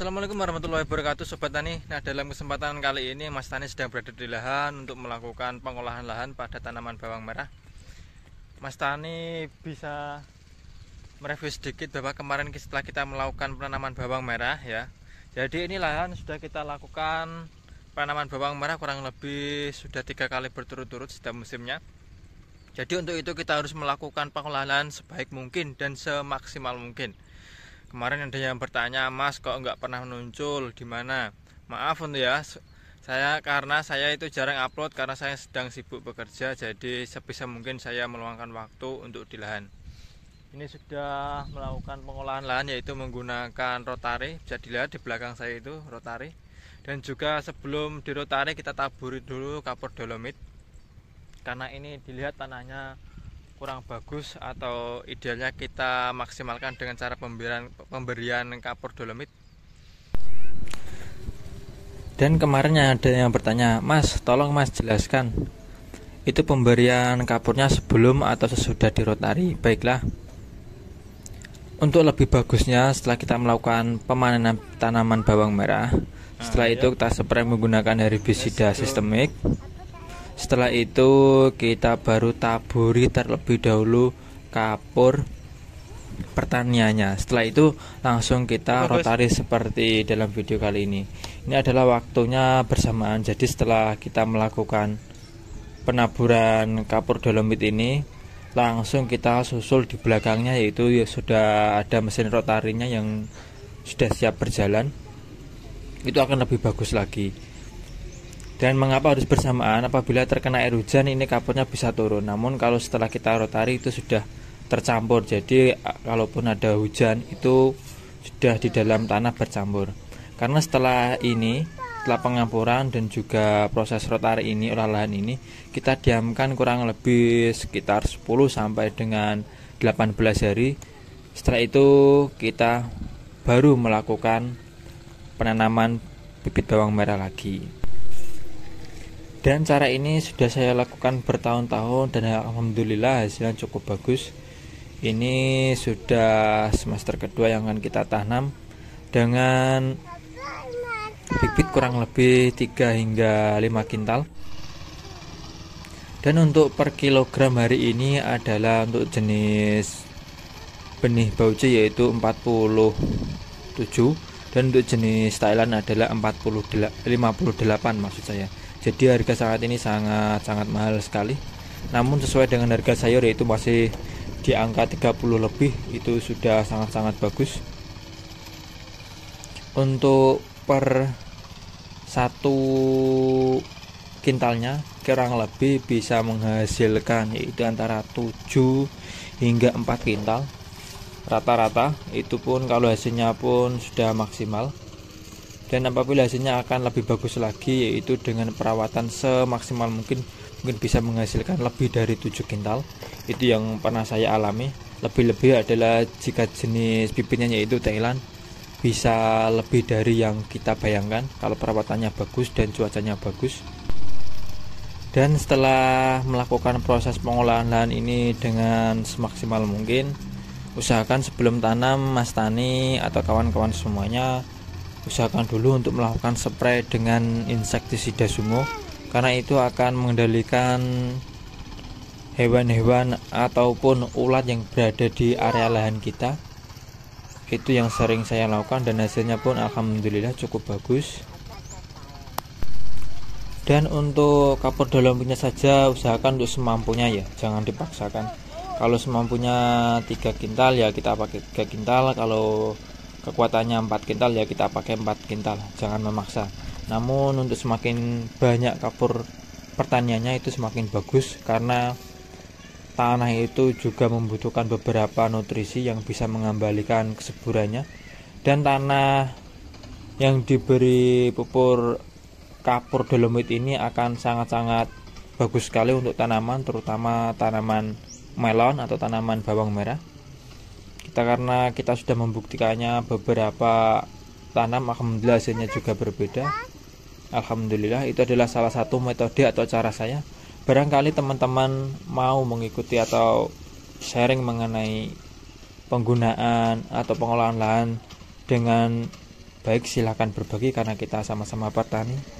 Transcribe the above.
Assalamualaikum warahmatullahi wabarakatuh Sobat Tani Nah dalam kesempatan kali ini Mas Tani sedang berada di lahan Untuk melakukan pengolahan lahan pada tanaman bawang merah Mas Tani bisa mereview sedikit bahwa kemarin setelah kita melakukan penanaman bawang merah ya Jadi ini lahan sudah kita lakukan penanaman bawang merah kurang lebih sudah tiga kali berturut-turut setiap musimnya Jadi untuk itu kita harus melakukan pengolahan sebaik mungkin dan semaksimal mungkin Kemarin ada yang bertanya, Mas kok nggak pernah muncul, di mana? Maaf untuk ya, saya karena saya itu jarang upload karena saya sedang sibuk bekerja, jadi sebisa mungkin saya meluangkan waktu untuk di lahan. Ini sudah melakukan pengolahan lahan yaitu menggunakan rotari, bisa dilihat di belakang saya itu rotari. Dan juga sebelum di rotari kita taburi dulu kapur dolomit karena ini dilihat tanahnya kurang bagus atau idealnya kita maksimalkan dengan cara pemberian pemberian kapur dolomit dan kemarin ada yang bertanya, Mas, tolong Mas jelaskan itu pemberian kapurnya sebelum atau sesudah di rotari. Baiklah. Untuk lebih bagusnya setelah kita melakukan pemanenan tanaman bawang merah, ah, setelah iya. itu kita spray menggunakan herbisida sistemik setelah itu kita baru taburi terlebih dahulu kapur pertaniannya setelah itu langsung kita rotari seperti dalam video kali ini ini adalah waktunya bersamaan jadi setelah kita melakukan penaburan kapur dolomit ini langsung kita susul di belakangnya yaitu ya sudah ada mesin rotarinya yang sudah siap berjalan itu akan lebih bagus lagi dan mengapa harus bersamaan? Apabila terkena air hujan ini kapurnya bisa turun. Namun kalau setelah kita rotari itu sudah tercampur. Jadi kalaupun ada hujan itu sudah di dalam tanah bercampur. Karena setelah ini setelah pengampuran dan juga proses rotari ini olah lahan ini kita diamkan kurang lebih sekitar 10 sampai dengan 18 hari setelah itu kita baru melakukan penanaman bibit bawang merah lagi dan cara ini sudah saya lakukan bertahun-tahun dan alhamdulillah hasilnya cukup bagus ini sudah semester kedua yang akan kita tanam dengan bibit kurang lebih 3 hingga 5 kintal dan untuk per kilogram hari ini adalah untuk jenis benih bauce yaitu 47 dan untuk jenis Thailand adalah 48 58 maksud saya jadi harga saat ini sangat-sangat mahal sekali namun sesuai dengan harga sayur yaitu masih di angka 30 lebih itu sudah sangat-sangat bagus untuk per satu kintalnya kurang lebih bisa menghasilkan yaitu antara 7 hingga 4 kintal rata-rata itu pun kalau hasilnya pun sudah maksimal dan apabila hasilnya akan lebih bagus lagi yaitu dengan perawatan semaksimal mungkin mungkin bisa menghasilkan lebih dari 7 kintal itu yang pernah saya alami lebih-lebih adalah jika jenis bibitnya yaitu Thailand bisa lebih dari yang kita bayangkan kalau perawatannya bagus dan cuacanya bagus dan setelah melakukan proses pengolahan lahan ini dengan semaksimal mungkin usahakan sebelum tanam mas tani atau kawan-kawan semuanya usahakan dulu untuk melakukan spray dengan insektisida sumo karena itu akan mengendalikan hewan-hewan ataupun ulat yang berada di area lahan kita itu yang sering saya lakukan dan hasilnya pun alhamdulillah cukup bagus dan untuk kapur dalamnya saja usahakan untuk semampunya ya jangan dipaksakan kalau semampunya tiga kintal ya kita pakai tiga kintal kalau kekuatannya 4 kintal ya kita pakai 4 kintal jangan memaksa namun untuk semakin banyak kapur pertaniannya itu semakin bagus karena tanah itu juga membutuhkan beberapa nutrisi yang bisa mengembalikan kesuburannya dan tanah yang diberi pupur kapur dolomit ini akan sangat-sangat bagus sekali untuk tanaman terutama tanaman melon atau tanaman bawang merah kita karena kita sudah membuktikannya beberapa tanam alhamdulillah hasilnya juga berbeda alhamdulillah itu adalah salah satu metode atau cara saya barangkali teman-teman mau mengikuti atau sharing mengenai penggunaan atau pengolahan lahan dengan baik silahkan berbagi karena kita sama-sama petani